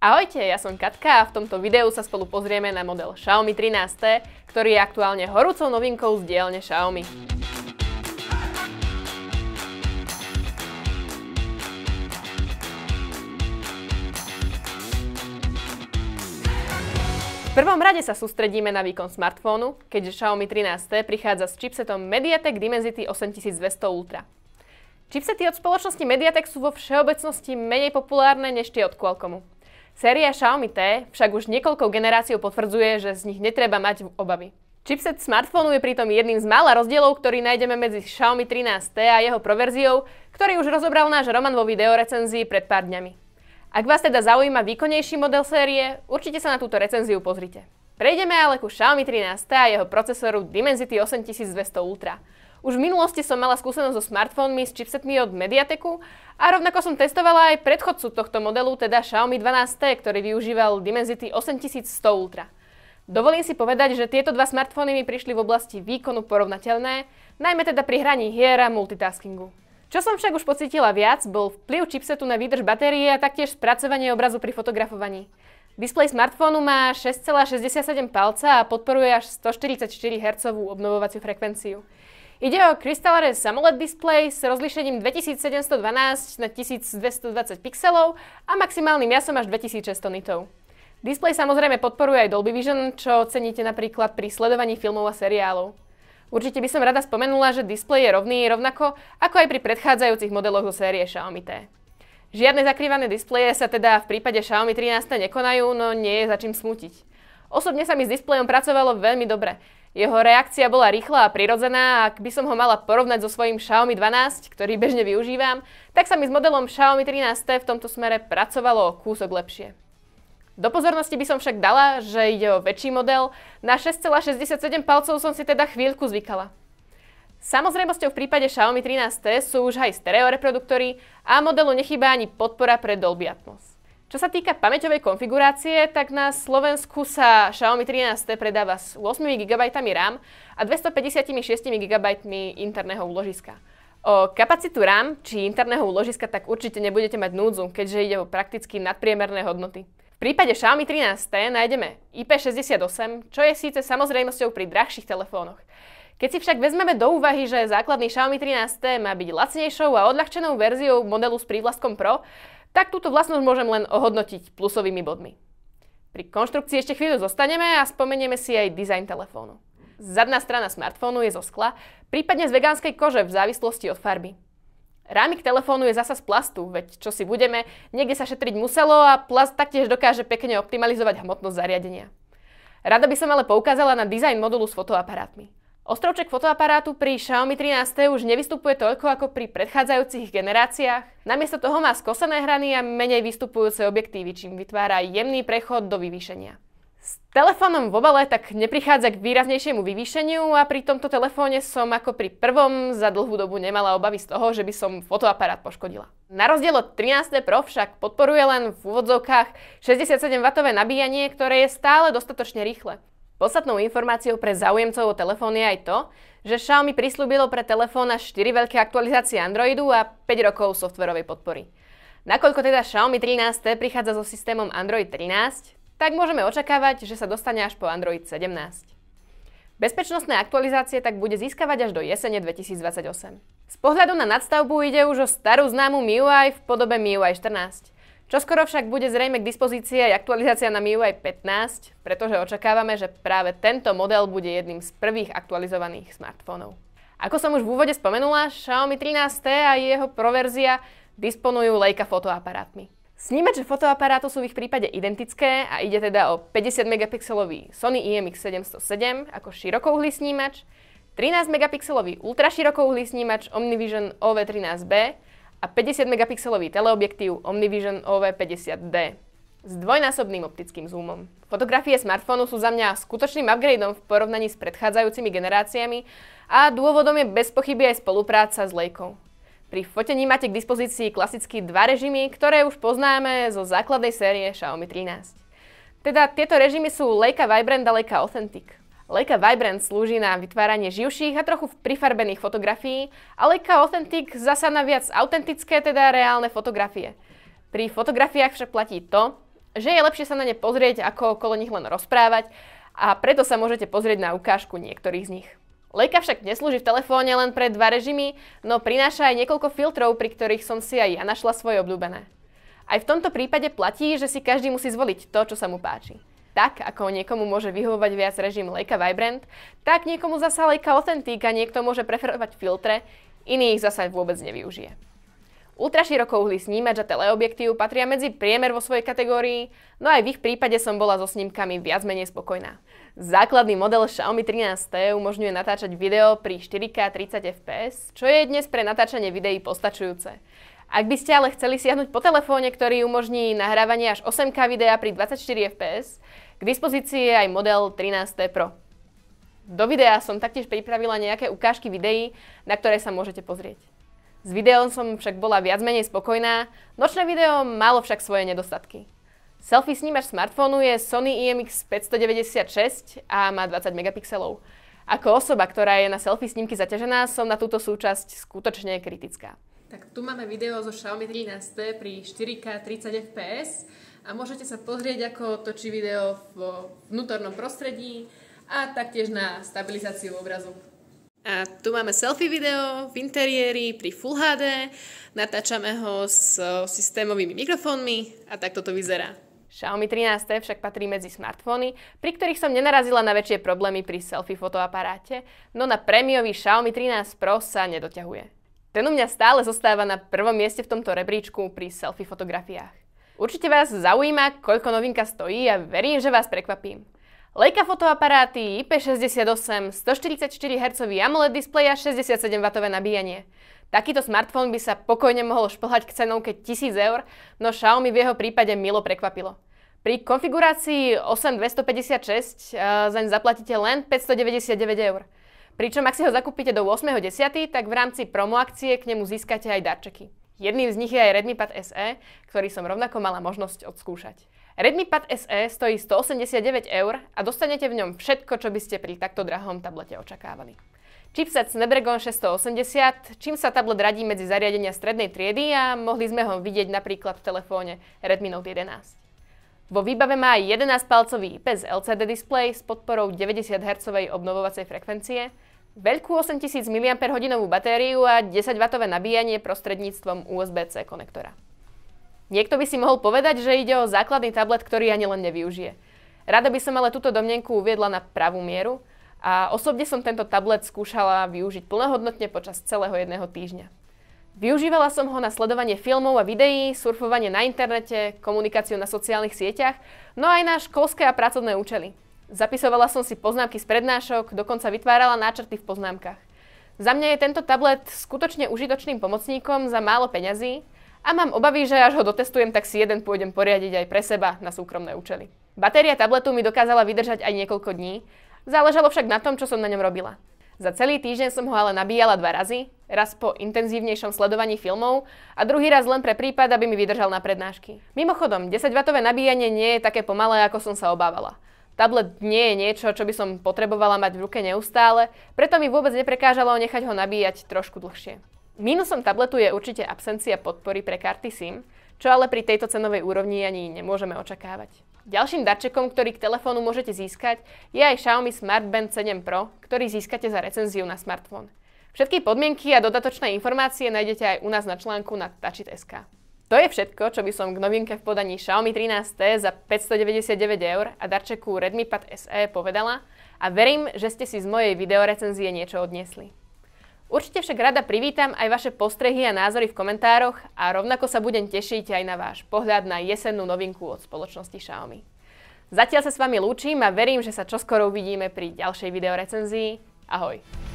Ahojte, ja som Katka a v tomto videu sa spolu pozrieme na model Xiaomi 13T, ktorý je aktuálne horúcou novinkou z dielne Xiaomi. V prvom rade sa sústredíme na výkon smartfónu, keďže Xiaomi 13T prichádza s chipsetom Mediatek Dimensity 8200 Ultra. Chipsety od spoločnosti Mediatek sú vo všeobecnosti menej populárne než tie od Qualcommu. Séria Xiaomi T však už niekoľkou generáciou potvrdzuje, že z nich netreba mať obavy. Chipset smartfónu je pritom jedným z mála rozdielov, ktorý nájdeme medzi Xiaomi 13T a jeho proverziou, ktorý už rozobral náš Roman vo videorecenzii pred pár dňami. Ak vás teda zaujíma výkonnejší model série, určite sa na túto recenziu pozrite. Prejdeme ale ku Xiaomi 13T a jeho procesoru Dimensity 8200 Ultra – už v minulosti som mala skúsenosť so smartfónmi s chipsetmi od Mediateku a rovnako som testovala aj predchodcu tohto modelu, teda Xiaomi 12T, ktorý využíval Dimensity 8100 Ultra. Dovolím si povedať, že tieto dva smartfóny mi prišli v oblasti výkonu porovnateľné, najmä teda pri hraní hier a multitaskingu. Čo som však už pocitila viac, bol vplyv chipsetu na výdrž batérie a taktiež spracovanie obrazu pri fotografovaní. Displej smartfónu má 6,67 palca a podporuje až 144 Hz obnovovaciu frekvenciu. Ide o CrystalRes AMOLED display s rozlíšením 2712 na 1220 pixelov a maximálnym jasom až 2600 nitov. Display samozrejme podporuje aj Dolby Vision, čo ceníte napríklad pri sledovaní filmov a seriálov. Určite by som rada spomenula, že display je rovný rovnako ako aj pri predchádzajúcich modeloch zo série Xiaomi T. Žiadne zakrývané displeje sa teda v prípade Xiaomi 13 nekonajú, no nie je za čím smútiť. Osobne sa mi s displejom pracovalo veľmi dobre. Jeho reakcia bola rýchla a prirodzená a ak by som ho mala porovnať so svojím Xiaomi 12, ktorý bežne využívam, tak sa mi s modelom Xiaomi 13T v tomto smere pracovalo o kúsok lepšie. Do pozornosti by som však dala, že ide o väčší model, na 6,67 palcov som si teda chvíľku zvykala. Samozrejmosťou v prípade Xiaomi 13T sú už aj stereo reproduktory a modelu nechýba ani podpora pre Dolby Atmos. Čo sa týka pamäťovej konfigurácie, tak na Slovensku sa Xiaomi 13T predáva s 8 GB RAM a 256 GB interného úložiska. O kapacitu RAM či interného úložiska tak určite nebudete mať núdzu, keďže ide o prakticky nadpriemerné hodnoty. V prípade Xiaomi 13T nájdeme IP68, čo je síce samozrejmosťou pri drahších telefónoch. Keď si však vezmeme do úvahy, že základný Xiaomi 13T má byť lacnejšou a odľahčenou verziou modelu s prívlastkom Pro, tak túto vlastnosť môžem len ohodnotiť plusovými bodmi. Pri konštrukcii ešte chvíľu zostaneme a spomenieme si aj dizajn telefónu. Zadná strana smartfónu je zo skla, prípadne z vegánskej kože v závislosti od farby. Rámik telefónu je zasa z plastu, veď čo si budeme, niekde sa šetriť muselo a plast taktiež dokáže pekne optimalizovať hmotnosť zariadenia. Rada by som ale poukázala na dizajn modulu s fotoaparátmi. Ostrovček fotoaparátu pri Xiaomi 13 už nevystupuje toľko ako pri predchádzajúcich generáciách. Namiesto toho má skosené hrany a menej vystupujúce objektívy, čím vytvára jemný prechod do vyvýšenia. S telefónom v obale tak neprichádza k výraznejšiemu vyvýšeniu a pri tomto telefóne som ako pri prvom za dlhú dobu nemala obavy z toho, že by som fotoaparát poškodila. Na rozdiel od 13. Pro však podporuje len v úvodzovkách 67W nabíjanie, ktoré je stále dostatočne rýchle. Podstatnou informáciou pre záujemcov o telefón je aj to, že Xiaomi prislúbilo pre telefón až 4 veľké aktualizácie Androidu a 5 rokov softverovej podpory. Nakoľko teda Xiaomi 13T prichádza so systémom Android 13, tak môžeme očakávať, že sa dostane až po Android 17. Bezpečnostné aktualizácie tak bude získavať až do jesene 2028. Z pohľadu na nadstavbu ide už o starú známu MIUI v podobe MIUI 14. Čoskoro však bude zrejme k dispozícii aj aktualizácia na MIUI 15, pretože očakávame, že práve tento model bude jedným z prvých aktualizovaných smartfónov. Ako som už v úvode spomenula, Xiaomi 13T a jeho proverzia disponujú Leica fotoaparátmi. Snímače fotoaparátu sú v ich prípade identické a ide teda o 50 megapixelový Sony IMX707 ako širokouhlý snímač, 13 megapixelový ultraširokouhlý snímač Omnivision OV13B a 50 megapixelový teleobjektív Omnivision OV50D s dvojnásobným optickým zoomom. Fotografie smartfónu sú za mňa skutočným upgradeom v porovnaní s predchádzajúcimi generáciami a dôvodom je bez pochyby aj spolupráca s Leikou. Pri fotení máte k dispozícii klasicky dva režimy, ktoré už poznáme zo základnej série Xiaomi 13. Teda tieto režimy sú Leica Vibrant a Leica Authentic. Leica Vibrant slúži na vytváranie živších a trochu prifarbených fotografií a Leica Authentic zasa na viac autentické, teda reálne fotografie. Pri fotografiách však platí to, že je lepšie sa na ne pozrieť, ako okolo nich len rozprávať a preto sa môžete pozrieť na ukážku niektorých z nich. Leica však neslúži v telefóne len pre dva režimy, no prináša aj niekoľko filtrov, pri ktorých som si aj ja našla svoje obľúbené. Aj v tomto prípade platí, že si každý musí zvoliť to, čo sa mu páči tak ako niekomu môže vyhovovať viac režim Leica Vibrant, tak niekomu zasa Leica Authentic a niekto môže preferovať filtre, iný ich zasa vôbec nevyužije. Ultraširokouhlý snímač a teleobjektív patria medzi priemer vo svojej kategórii, no aj v ich prípade som bola so snímkami viac menej spokojná. Základný model Xiaomi 13T umožňuje natáčať video pri 4K 30 fps, čo je dnes pre natáčanie videí postačujúce. Ak by ste ale chceli siahnuť po telefóne, ktorý umožní nahrávanie až 8K videa pri 24 fps, k dispozícii je aj model 13T Pro. Do videa som taktiež pripravila nejaké ukážky videí, na ktoré sa môžete pozrieť. S videom som však bola viac menej spokojná, nočné video malo však svoje nedostatky. Selfie snímač smartfónu je Sony IMX 596 a má 20 megapixelov. Ako osoba, ktorá je na selfie snímky zaťažená, som na túto súčasť skutočne kritická. Tak tu máme video zo Xiaomi 13T pri 4K 30 fps a môžete sa pozrieť, ako točí video vo vnútornom prostredí a taktiež na stabilizáciu obrazu. A tu máme selfie video v interiéri pri Full HD, natáčame ho s systémovými mikrofónmi a takto to vyzerá. Xiaomi 13 však patrí medzi smartfóny, pri ktorých som nenarazila na väčšie problémy pri selfie fotoaparáte, no na prémiový Xiaomi 13 Pro sa nedoťahuje. Ten u mňa stále zostáva na prvom mieste v tomto rebríčku pri selfie fotografiách. Určite vás zaujíma, koľko novinka stojí a verím, že vás prekvapím. Leica fotoaparáty IP68, 144 Hz AMOLED a 67W nabíjanie. Takýto smartfón by sa pokojne mohol šplhať k cenovke 1000 eur, no Xiaomi v jeho prípade milo prekvapilo. Pri konfigurácii 8256 eh, zaň zaplatíte len 599 eur. Pričom ak si ho zakúpite do 8.10., tak v rámci promo akcie k nemu získate aj darčeky. Jedným z nich je aj Redmi Pad SE, ktorý som rovnako mala možnosť odskúšať. Redmi Pad SE stojí 189 eur a dostanete v ňom všetko, čo by ste pri takto drahom tablete očakávali. Chipset Snapdragon 680, čím sa tablet radí medzi zariadenia strednej triedy a mohli sme ho vidieť napríklad v telefóne Redmi Note 11. Vo výbave má 11-palcový IPS LCD display s podporou 90 Hz obnovovacej frekvencie, veľkú 8000 mAh batériu a 10W nabíjanie prostredníctvom USB-C konektora. Niekto by si mohol povedať, že ide o základný tablet, ktorý ani len nevyužije. Rada by som ale túto domnenku uviedla na pravú mieru a osobne som tento tablet skúšala využiť plnohodnotne počas celého jedného týždňa. Využívala som ho na sledovanie filmov a videí, surfovanie na internete, komunikáciu na sociálnych sieťach, no aj na školské a pracovné účely. Zapisovala som si poznámky z prednášok, dokonca vytvárala náčrty v poznámkach. Za mňa je tento tablet skutočne užitočným pomocníkom za málo peňazí, a mám obavy, že až ho dotestujem, tak si jeden pôjdem poriadiť aj pre seba na súkromné účely. Batéria tabletu mi dokázala vydržať aj niekoľko dní, záležalo však na tom, čo som na ňom robila. Za celý týždeň som ho ale nabíjala dva razy, raz po intenzívnejšom sledovaní filmov a druhý raz len pre prípad, aby mi vydržal na prednášky. Mimochodom, 10W nabíjanie nie je také pomalé, ako som sa obávala. Tablet nie je niečo, čo by som potrebovala mať v ruke neustále, preto mi vôbec neprekážalo nechať ho nabíjať trošku dlhšie. Mínusom tabletu je určite absencia podpory pre karty SIM, čo ale pri tejto cenovej úrovni ani nemôžeme očakávať. Ďalším darčekom, ktorý k telefónu môžete získať, je aj Xiaomi Smart Band 7 Pro, ktorý získate za recenziu na smartfón. Všetky podmienky a dodatočné informácie nájdete aj u nás na článku na Tačit.sk. To je všetko, čo by som k novinke v podaní Xiaomi 13T za 599 eur a darčeku Redmi Pad SE povedala a verím, že ste si z mojej videorecenzie niečo odniesli. Určite však rada privítam aj vaše postrehy a názory v komentároch a rovnako sa budem tešiť aj na váš pohľad na jesennú novinku od spoločnosti Xiaomi. Zatiaľ sa s vami lúčim a verím, že sa čoskoro uvidíme pri ďalšej videorecenzii. Ahoj!